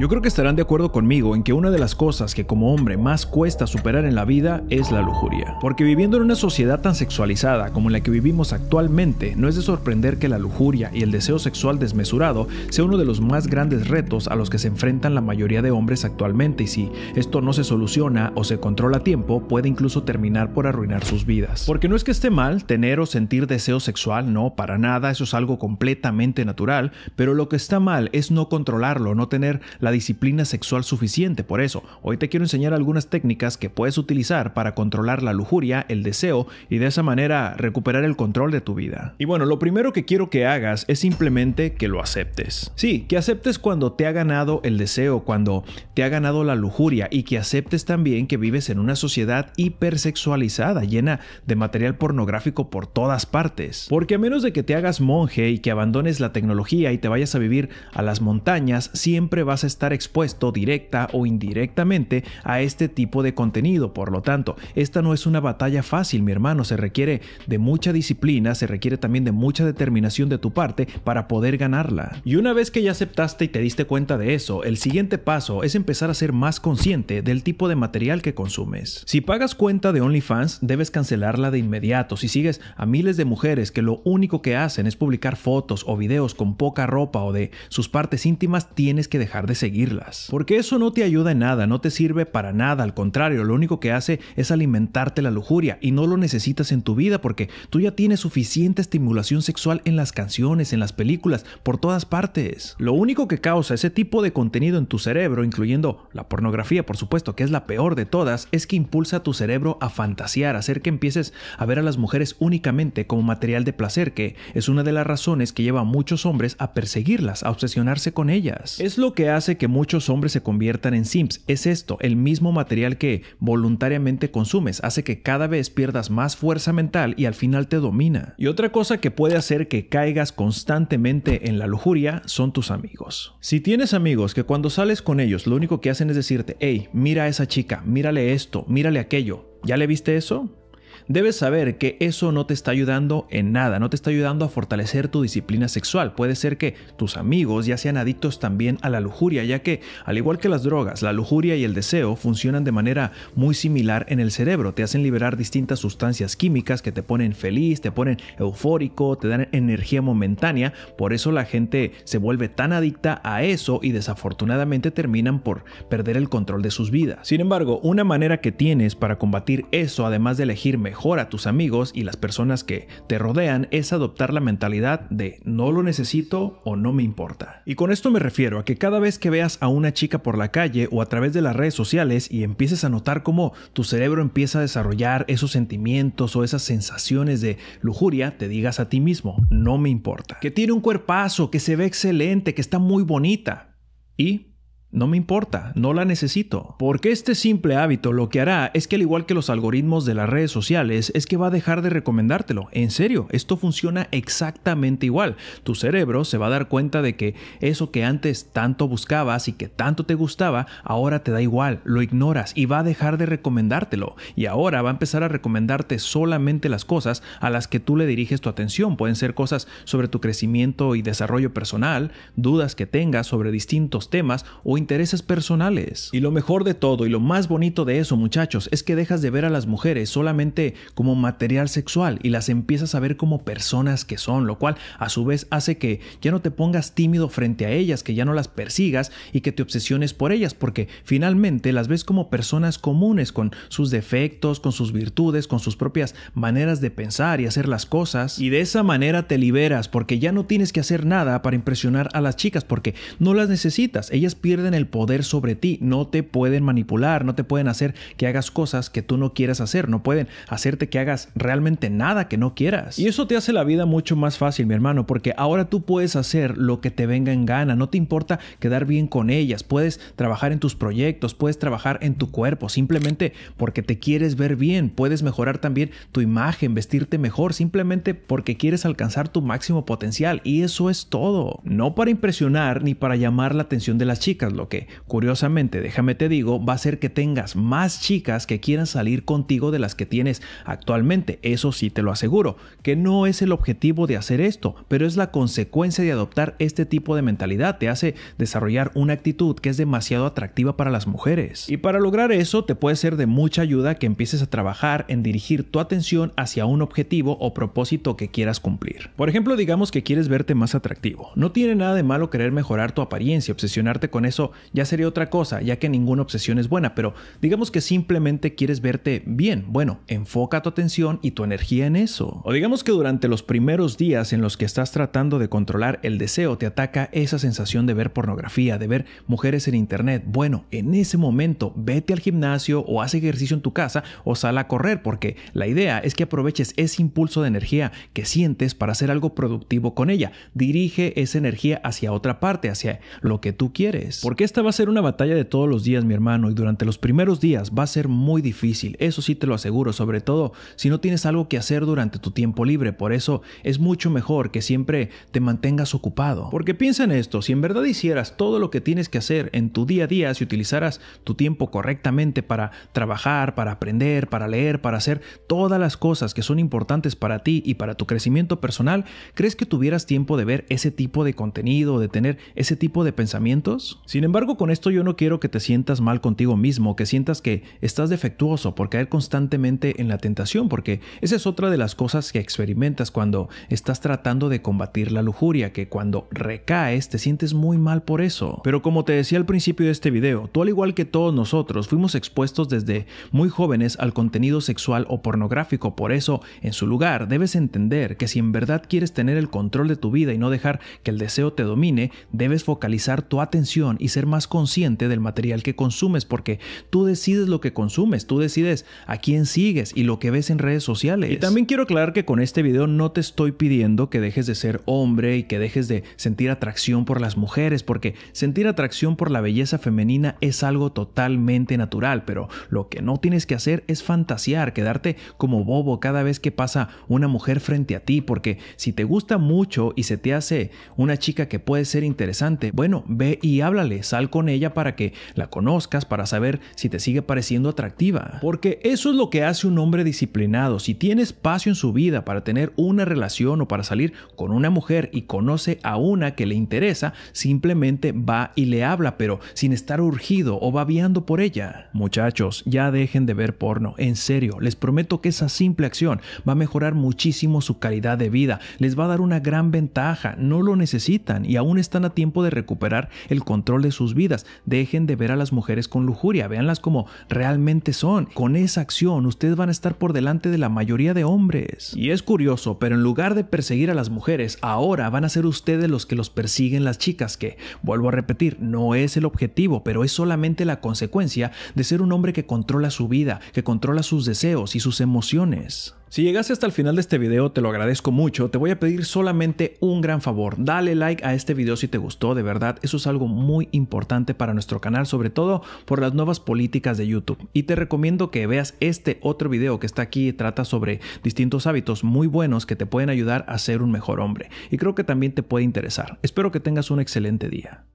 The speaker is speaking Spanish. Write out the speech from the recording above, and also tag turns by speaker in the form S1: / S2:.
S1: Yo creo que estarán de acuerdo conmigo en que una de las cosas que como hombre más cuesta superar en la vida es la lujuria. Porque viviendo en una sociedad tan sexualizada como la que vivimos actualmente, no es de sorprender que la lujuria y el deseo sexual desmesurado sea uno de los más grandes retos a los que se enfrentan la mayoría de hombres actualmente y si esto no se soluciona o se controla a tiempo, puede incluso terminar por arruinar sus vidas. Porque no es que esté mal tener o sentir deseo sexual, no, para nada, eso es algo completamente natural, pero lo que está mal es no controlarlo, no tener la disciplina sexual suficiente. Por eso, hoy te quiero enseñar algunas técnicas que puedes utilizar para controlar la lujuria, el deseo y de esa manera recuperar el control de tu vida. Y bueno, lo primero que quiero que hagas es simplemente que lo aceptes. Sí, que aceptes cuando te ha ganado el deseo, cuando te ha ganado la lujuria y que aceptes también que vives en una sociedad hipersexualizada, llena de material pornográfico por todas partes. Porque a menos de que te hagas monje y que abandones la tecnología y te vayas a vivir a las montañas, siempre vas a estar estar expuesto directa o indirectamente a este tipo de contenido. Por lo tanto, esta no es una batalla fácil, mi hermano. Se requiere de mucha disciplina, se requiere también de mucha determinación de tu parte para poder ganarla. Y una vez que ya aceptaste y te diste cuenta de eso, el siguiente paso es empezar a ser más consciente del tipo de material que consumes. Si pagas cuenta de OnlyFans, debes cancelarla de inmediato. Si sigues a miles de mujeres que lo único que hacen es publicar fotos o videos con poca ropa o de sus partes íntimas, tienes que dejar de seguirlas. Porque eso no te ayuda en nada, no te sirve para nada, al contrario, lo único que hace es alimentarte la lujuria y no lo necesitas en tu vida porque tú ya tienes suficiente estimulación sexual en las canciones, en las películas, por todas partes. Lo único que causa ese tipo de contenido en tu cerebro, incluyendo la pornografía, por supuesto, que es la peor de todas, es que impulsa a tu cerebro a fantasear, hacer que empieces a ver a las mujeres únicamente como material de placer, que es una de las razones que lleva a muchos hombres a perseguirlas, a obsesionarse con ellas. Es lo que hace que muchos hombres se conviertan en sims. Es esto, el mismo material que voluntariamente consumes, hace que cada vez pierdas más fuerza mental y al final te domina. Y otra cosa que puede hacer que caigas constantemente en la lujuria son tus amigos. Si tienes amigos que cuando sales con ellos lo único que hacen es decirte, hey, mira a esa chica, mírale esto, mírale aquello, ¿ya le viste eso? debes saber que eso no te está ayudando en nada, no te está ayudando a fortalecer tu disciplina sexual. Puede ser que tus amigos ya sean adictos también a la lujuria, ya que, al igual que las drogas, la lujuria y el deseo funcionan de manera muy similar en el cerebro. Te hacen liberar distintas sustancias químicas que te ponen feliz, te ponen eufórico, te dan energía momentánea. Por eso la gente se vuelve tan adicta a eso y desafortunadamente terminan por perder el control de sus vidas. Sin embargo, una manera que tienes para combatir eso, además de elegir mejor, mejor a tus amigos y las personas que te rodean es adoptar la mentalidad de no lo necesito o no me importa. Y con esto me refiero a que cada vez que veas a una chica por la calle o a través de las redes sociales y empieces a notar cómo tu cerebro empieza a desarrollar esos sentimientos o esas sensaciones de lujuria, te digas a ti mismo, no me importa. Que tiene un cuerpazo, que se ve excelente, que está muy bonita. Y no me importa, no la necesito. Porque este simple hábito lo que hará es que al igual que los algoritmos de las redes sociales, es que va a dejar de recomendártelo. En serio, esto funciona exactamente igual. Tu cerebro se va a dar cuenta de que eso que antes tanto buscabas y que tanto te gustaba, ahora te da igual, lo ignoras y va a dejar de recomendártelo. Y ahora va a empezar a recomendarte solamente las cosas a las que tú le diriges tu atención. Pueden ser cosas sobre tu crecimiento y desarrollo personal, dudas que tengas sobre distintos temas o intereses personales. Y lo mejor de todo y lo más bonito de eso, muchachos, es que dejas de ver a las mujeres solamente como material sexual y las empiezas a ver como personas que son, lo cual a su vez hace que ya no te pongas tímido frente a ellas, que ya no las persigas y que te obsesiones por ellas, porque finalmente las ves como personas comunes, con sus defectos, con sus virtudes, con sus propias maneras de pensar y hacer las cosas. Y de esa manera te liberas, porque ya no tienes que hacer nada para impresionar a las chicas, porque no las necesitas, ellas pierden el poder sobre ti, no te pueden manipular, no te pueden hacer que hagas cosas que tú no quieras hacer, no pueden hacerte que hagas realmente nada que no quieras. Y eso te hace la vida mucho más fácil, mi hermano, porque ahora tú puedes hacer lo que te venga en gana, no te importa quedar bien con ellas, puedes trabajar en tus proyectos, puedes trabajar en tu cuerpo, simplemente porque te quieres ver bien, puedes mejorar también tu imagen, vestirte mejor, simplemente porque quieres alcanzar tu máximo potencial y eso es todo, no para impresionar ni para llamar la atención de las chicas, que, curiosamente, déjame te digo, va a ser que tengas más chicas que quieran salir contigo de las que tienes actualmente. Eso sí te lo aseguro, que no es el objetivo de hacer esto, pero es la consecuencia de adoptar este tipo de mentalidad. Te hace desarrollar una actitud que es demasiado atractiva para las mujeres. Y para lograr eso, te puede ser de mucha ayuda que empieces a trabajar en dirigir tu atención hacia un objetivo o propósito que quieras cumplir. Por ejemplo, digamos que quieres verte más atractivo. No tiene nada de malo querer mejorar tu apariencia, obsesionarte con eso ya sería otra cosa, ya que ninguna obsesión es buena, pero digamos que simplemente quieres verte bien. Bueno, enfoca tu atención y tu energía en eso. O digamos que durante los primeros días en los que estás tratando de controlar el deseo, te ataca esa sensación de ver pornografía, de ver mujeres en internet. Bueno, en ese momento vete al gimnasio o haz ejercicio en tu casa o sal a correr, porque la idea es que aproveches ese impulso de energía que sientes para hacer algo productivo con ella. Dirige esa energía hacia otra parte, hacia lo que tú quieres. Que esta va a ser una batalla de todos los días, mi hermano, y durante los primeros días va a ser muy difícil, eso sí te lo aseguro, sobre todo si no tienes algo que hacer durante tu tiempo libre, por eso es mucho mejor que siempre te mantengas ocupado. Porque piensa en esto, si en verdad hicieras todo lo que tienes que hacer en tu día a día, si utilizaras tu tiempo correctamente para trabajar, para aprender, para leer, para hacer todas las cosas que son importantes para ti y para tu crecimiento personal, ¿crees que tuvieras tiempo de ver ese tipo de contenido, de tener ese tipo de pensamientos? Sin embargo, con esto yo no quiero que te sientas mal contigo mismo, que sientas que estás defectuoso por caer constantemente en la tentación, porque esa es otra de las cosas que experimentas cuando estás tratando de combatir la lujuria, que cuando recaes te sientes muy mal por eso. Pero como te decía al principio de este video, tú al igual que todos nosotros fuimos expuestos desde muy jóvenes al contenido sexual o pornográfico, por eso, en su lugar, debes entender que si en verdad quieres tener el control de tu vida y no dejar que el deseo te domine, debes focalizar tu atención y ser más consciente del material que consumes, porque tú decides lo que consumes, tú decides a quién sigues y lo que ves en redes sociales. Y también quiero aclarar que con este video no te estoy pidiendo que dejes de ser hombre y que dejes de sentir atracción por las mujeres, porque sentir atracción por la belleza femenina es algo totalmente natural, pero lo que no tienes que hacer es fantasear, quedarte como bobo cada vez que pasa una mujer frente a ti, porque si te gusta mucho y se te hace una chica que puede ser interesante, bueno, ve y háblale sal con ella para que la conozcas, para saber si te sigue pareciendo atractiva. Porque eso es lo que hace un hombre disciplinado. Si tiene espacio en su vida para tener una relación o para salir con una mujer y conoce a una que le interesa, simplemente va y le habla, pero sin estar urgido o babeando por ella. Muchachos, ya dejen de ver porno. En serio, les prometo que esa simple acción va a mejorar muchísimo su calidad de vida. Les va a dar una gran ventaja. No lo necesitan y aún están a tiempo de recuperar el control de sus vidas. Dejen de ver a las mujeres con lujuria, véanlas como realmente son. Con esa acción ustedes van a estar por delante de la mayoría de hombres. Y es curioso, pero en lugar de perseguir a las mujeres, ahora van a ser ustedes los que los persiguen las chicas, que, vuelvo a repetir, no es el objetivo, pero es solamente la consecuencia de ser un hombre que controla su vida, que controla sus deseos y sus emociones. Si llegaste hasta el final de este video, te lo agradezco mucho. Te voy a pedir solamente un gran favor. Dale like a este video si te gustó, de verdad. Eso es algo muy importante para nuestro canal, sobre todo por las nuevas políticas de YouTube. Y te recomiendo que veas este otro video que está aquí. Trata sobre distintos hábitos muy buenos que te pueden ayudar a ser un mejor hombre. Y creo que también te puede interesar. Espero que tengas un excelente día.